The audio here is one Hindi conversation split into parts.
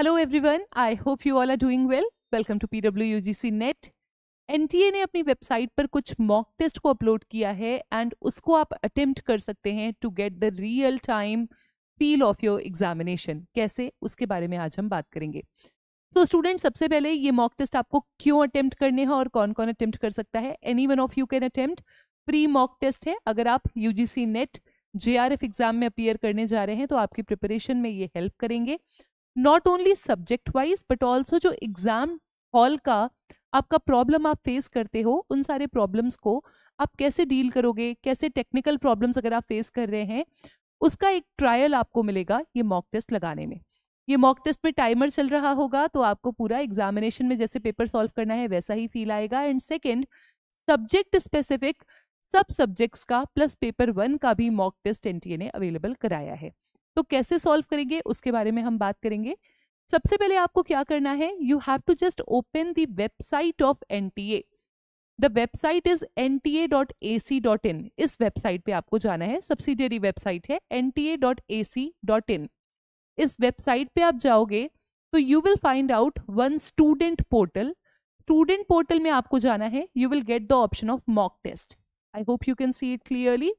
Hello everyone I hope you all are doing well welcome to PW UGC net एन ने अपनी वेबसाइट पर कुछ मॉक टेस्ट को अपलोड किया है एंड उसको आप अटेम्प्ट कर सकते हैं to get the real time feel of your examination कैसे उसके बारे में आज हम बात करेंगे सो so, स्टूडेंट सबसे पहले ये मॉक टेस्ट आपको क्यों अटेम्प्ट करने हैं और कौन कौन अटेम्प्ट कर सकता है any one of you can attempt pre mock test है अगर आप यूजीसी नेट जे एग्जाम में अपियर करने जा रहे हैं तो आपकी प्रिपरेशन में ये हेल्प करेंगे not only subject wise but also जो एग्ज़ाम हॉल का आपका प्रॉब्लम आप फेस करते हो उन सारे प्रॉब्लम्स को आप कैसे डील करोगे कैसे टेक्निकल प्रॉब्लम्स अगर आप फेस कर रहे हैं उसका एक ट्रायल आपको मिलेगा ये मॉक टेस्ट लगाने में ये मॉक टेस्ट में टाइमर चल रहा होगा तो आपको पूरा एग्जामिनेशन में जैसे पेपर सॉल्व करना है वैसा ही फील आएगा एंड सेकेंड सब्जेक्ट स्पेसिफिक सब सब्जेक्ट्स का प्लस पेपर वन का भी मॉक टेस्ट एन ने अवेलेबल कराया है तो कैसे सॉल्व करेंगे उसके बारे में हम बात करेंगे सबसे पहले आपको क्या करना है you have to just open the website of an the website is N T A dot A C dot in इस वेबसाइट पे आपको जाना है सब्सिडियरी वेबसाइट है N T A dot A C dot in इस वेबसाइट पे आप जाओगे तो you will find out one student portal student portal में आपको जाना है you will get the option of mock test I hope you can see it clearly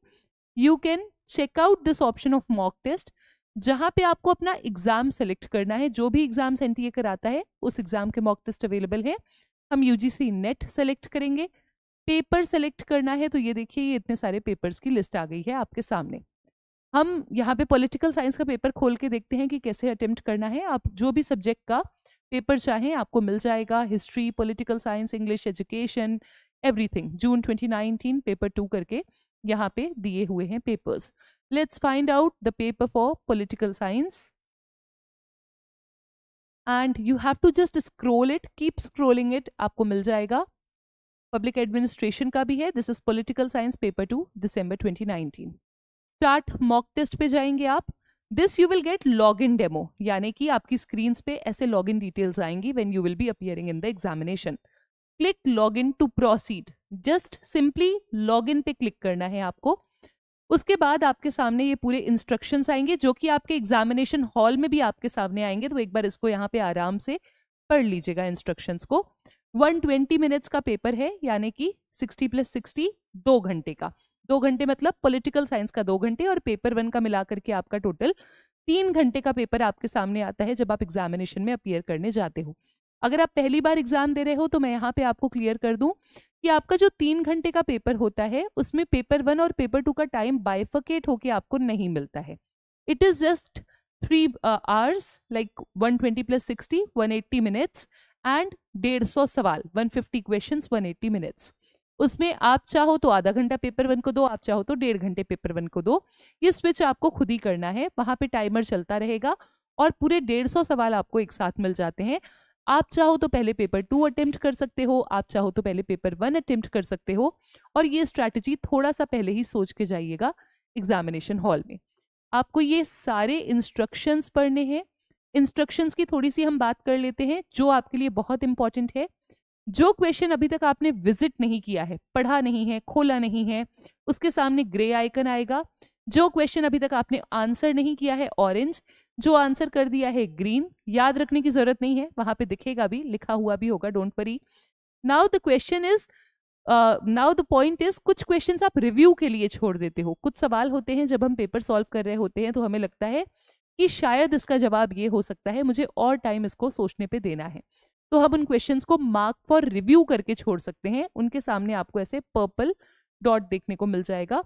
you can check out this option of mock test जहां पे आपको अपना एग्जाम सेलेक्ट करना है जो भी एग्जाम एनटीए कराता है उस एग्जाम के मॉक टेस्ट अवेलेबल है हम यूजीसी नेट सेलेक्ट करेंगे पेपर सेलेक्ट करना है तो ये देखिए ये इतने सारे पेपर्स की लिस्ट आ गई है आपके सामने हम यहाँ पे पॉलिटिकल साइंस का पेपर खोल के देखते हैं कि कैसे अटेम्प्ट करना है आप जो भी सब्जेक्ट का पेपर चाहें आपको मिल जाएगा history political science English education everything June 2019 paper two करके यहाँ पे दिए हुए हैं papers Let's find out the paper for political science. And you have to just scroll it, keep scrolling it, आपको मिल जाएगा पब्लिक एडमिनिस्ट्रेशन का भी है this is political science paper two December 2019 start mock test पे जाएंगे आप this you will get log in demo यानी कि आपकी स्क्रीन पे ऐसे लॉग इन डिटेल्स आएंगी when you will be appearing in the examination click log in to proceed just simply log in पे क्लिक करना है आपको उसके बाद आपके सामने ये पूरे इंस्ट्रक्शंस आएंगे जो कि आपके एग्जामिनेशन हॉल में भी आपके सामने आएंगे तो एक बार इसको यहाँ पे आराम से पढ़ लीजिएगा इंस्ट्रक्शंस को 120 मिनट्स का पेपर है यानी कि 60 प्लस 60 दो घंटे का दो घंटे मतलब पॉलिटिकल साइंस का दो घंटे और पेपर वन का मिला करके आपका टोटल तीन घंटे का पेपर आपके सामने आता है जब आप एग्जामिनेशन में अपियर करने जाते हो अगर आप पहली बार एग्जाम दे रहे हो तो मैं यहाँ पे आपको क्लियर कर दूं कि आपका जो तीन घंटे का पेपर होता है उसमें पेपर वन और पेपर टू का टाइम बाइफकेट होके आपको नहीं मिलता है it is just three hours like one twenty plus sixty one eighty minutes and डेढ़ सौ सवाल one fifty question one eighty minutes उसमें आप चाहो तो आधा घंटा पेपर वन को दो आप चाहो तो डेढ़ घंटे पेपर वन को दो ये स्विच आपको खुद ही करना है वहाँ पे टाइमर चलता रहेगा और पूरे डेढ़ सौ सवाल आपको एक साथ मिल जाते हैं आप चाहो तो पहले पेपर टू अटेम्प्ट कर सकते हो आप चाहो तो पहले पेपर वन अटेम्प्ट कर सकते हो और ये स्ट्रैटेजी थोड़ा सा पहले ही सोच के जाइएगा एग्जामिनेशन हॉल में आपको ये सारे इंस्ट्रक्शंस पढ़ने हैं इंस्ट्रक्शंस की थोड़ी सी हम बात कर लेते हैं जो आपके लिए बहुत इंपॉर्टेंट है जो क्वेश्चन अभी तक आपने विजिट नहीं किया है पढ़ा नहीं है खोला नहीं है उसके सामने ग्रे आइकन आएगा जो क्वेश्चन अभी तक आपने आंसर नहीं किया है ऑरेंज जो आंसर कर दिया है ग्रीन याद रखने की जरूरत नहीं है वहां पे दिखेगा भी लिखा हुआ भी होगा don't worry now the question is now the point is कुछ क्वेश्चन आप रिव्यू के लिए छोड़ देते हो कुछ सवाल होते हैं जब हम पेपर सॉल्व कर रहे होते हैं तो हमें लगता है कि शायद इसका जवाब ये हो सकता है मुझे और टाइम इसको सोचने पे देना है तो हम उन क्वेश्चन को मार्क फॉर रिव्यू करके छोड़ सकते हैं उनके सामने आपको ऐसे पर्पल डॉट देखने को मिल जाएगा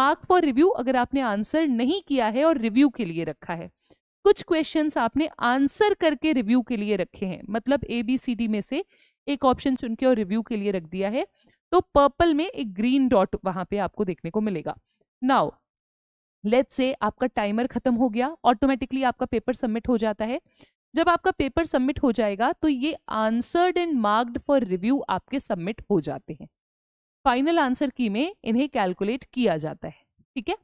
मार्क फॉर रिव्यू अगर आपने आंसर नहीं किया है और रिव्यू के लिए रखा है कुछ क्वेश्चंस आपने आंसर करके रिव्यू के लिए रखे हैं मतलब ए बी सी डी में से एक ऑप्शन चुन के और रिव्यू के लिए रख दिया है तो पर्पल में एक ग्रीन डॉट वहां पे आपको देखने को मिलेगा नाउ लेट से आपका टाइमर खत्म हो गया ऑटोमेटिकली आपका पेपर सबमिट हो जाता है जब आपका पेपर सबमिट हो जाएगा तो ये answered and marked for review आपके सबमिट हो जाते हैं फाइनल आंसर की में इन्हें कैलकुलेट किया जाता है ठीक है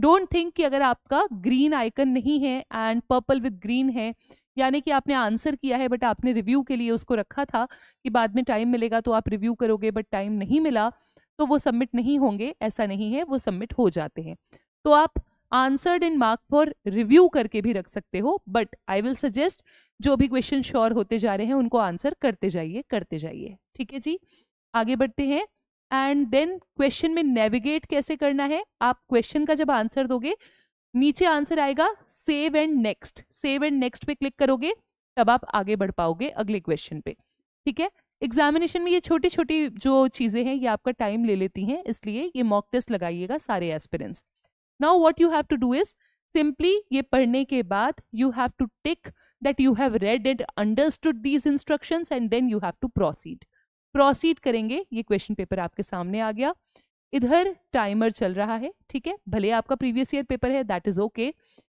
डोंट थिंक कि अगर आपका ग्रीन आइकन नहीं है एंड पर्पल विद ग्रीन है यानी कि आपने आंसर किया है बट आपने रिव्यू के लिए उसको रखा था कि बाद में टाइम मिलेगा तो आप रिव्यू करोगे बट टाइम नहीं मिला तो वो सबमिट नहीं होंगे ऐसा नहीं है वो सबमिट हो जाते हैं तो आप answered in mark for review करके भी रख सकते हो बट आई विल सजेस्ट जो भी क्वेश्चन श्योर होते जा रहे हैं उनको आंसर करते जाइए करते जाइए ठीक है जी आगे बढ़ते हैं एंड देन क्वेश्चन में नेविगेट कैसे करना है आप क्वेश्चन का जब आंसर दोगे नीचे आंसर आएगा save and next save and next पे क्लिक करोगे तब आप आगे बढ़ पाओगे अगले क्वेश्चन पे ठीक है एग्जामिनेशन में ये छोटी छोटी जो चीज़ें हैं ये आपका टाइम ले लेती हैं इसलिए ये मॉक टेस्ट लगाइएगा सारे aspirants now what you have to do is simply ये पढ़ने के बाद you have to tick that you have read and understood these instructions and then you have to proceed proceed करेंगे ये क्वेश्चन पेपर आपके सामने आ गया इधर टाइमर चल रहा है ठीक है भले आपका प्रीवियस ईयर पेपर है दैट इज ओके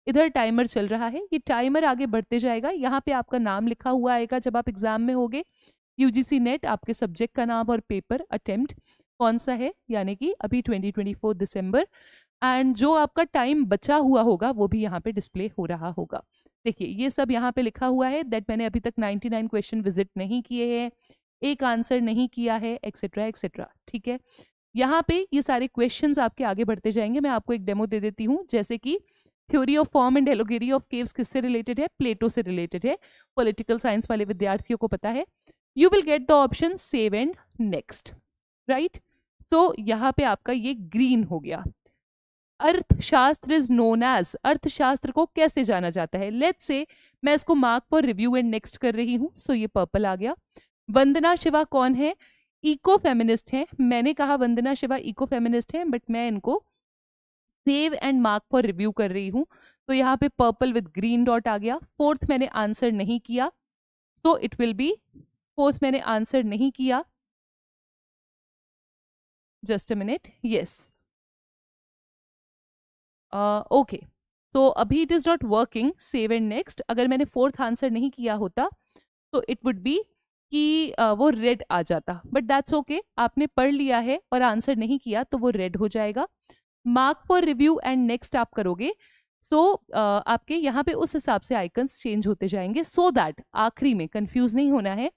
इधर टाइमर चल रहा है ये टाइमर आगे बढ़ते जाएगा यहाँ पे आपका नाम लिखा हुआ आएगा जब आप एग्जाम में होगे यूजीसी नेट आपके सब्जेक्ट का नाम और पेपर अटेम्प्ट कौन सा है यानी कि अभी 2024 दिसंबर एंड जो आपका टाइम बचा हुआ होगा वो भी यहाँ पे डिस्प्ले हो रहा होगा देखिए ये सब यहाँ पे लिखा हुआ है दैट मैंने अभी तक 99 क्वेश्चन विजिट नहीं किए हैं एक आंसर नहीं किया है एक्सेट्रा एक्सेट्रा ठीक है यहाँ पे ये सारे क्वेश्चन आपके आगे बढ़ते जाएंगे मैं आपको एक डेमो दे देती हूँ जैसे कि theory of form and allegory of caves किससे रिलेटेड है प्लेटो से रिलेटेड है पॉलिटिकल साइंस वाले विद्यार्थियों को पता है you will get the option save and next right so यहाँ पे आपका ये ग्रीन हो गया अर्थशास्त्र इज नोन एज अर्थशास्त्र को कैसे जाना जाता है लेट्स से मैं इसको mark for review and next कर रही हूँ सो so ये पर्पल आ गया वंदना शिवा कौन है इको फेमिनिस्ट हैं मैंने कहा वंदना शिवा इको फेमिनिस्ट हैं बट मैं इनको save and mark for review कर रही हूँ तो यहाँ पे पर्पल विद ग्रीन डॉट आ गया फोर्थ मैंने आंसर नहीं किया so it will be fourth मैंने आंसर नहीं किया just a minute yes okay तो अभी it is not working save and next अगर मैंने फोर्थ आंसर नहीं किया होता तो इट वुड बी कि वो रेड आ जाता बट दैट्स ओके आपने पढ़ लिया है और आंसर नहीं किया तो वो रेड हो जाएगा mark for review and next आप करोगे सो so, आपके यहाँ पे उस हिसाब से आइकन्स चेंज होते जाएंगे सो so दैट आखिरी में कंफ्यूज नहीं होना है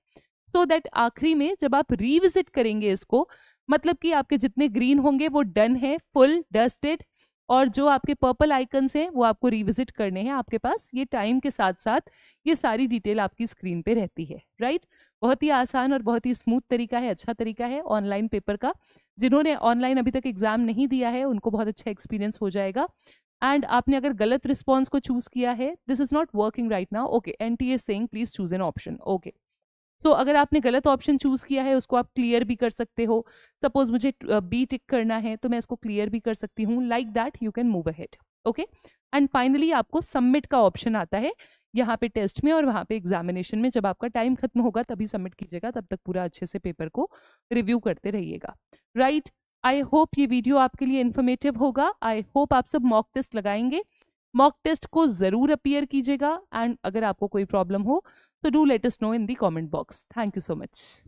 सो दैट आखिरी में जब आप रिविजिट करेंगे इसको मतलब कि आपके जितने ग्रीन होंगे वो डन है फुल डस्टेड और जो आपके पर्पल आइकन्स हैं वो आपको रिविजिट करने हैं आपके पास ये टाइम के साथ साथ ये सारी डिटेल आपकी स्क्रीन पे रहती है राइट बहुत ही आसान और बहुत ही स्मूथ तरीका है अच्छा तरीका है ऑनलाइन पेपर का जिन्होंने ऑनलाइन अभी तक एग्ज़ाम नहीं दिया है उनको बहुत अच्छा एक्सपीरियंस हो जाएगा एंड आपने अगर गलत रिस्पॉन्स को चूज़ किया है this is not working right now okay N T A सेंग please choose an option okay so so, अगर आपने गलत ऑप्शन चूज़ किया है उसको आप क्लियर भी कर सकते हो सपोज मुझे बी टिक करना है तो मैं इसको क्लियर भी कर सकती हूँ like that you can move ahead okay and finally आपको सबमिट का ऑप्शन आता है यहाँ पे टेस्ट में और वहाँ पे एग्जामिनेशन में जब आपका टाइम खत्म होगा तभी सबमिट कीजिएगा तब तक पूरा अच्छे से पेपर को रिव्यू करते रहिएगा राइट आई होप ये वीडियो आपके लिए इन्फॉर्मेटिव होगा आई होप आप सब मॉक टेस्ट लगाएंगे मॉक टेस्ट को ज़रूर अपीयर कीजिएगा एंड अगर आपको कोई प्रॉब्लम हो So do let us know in the comment box. Thank you so much.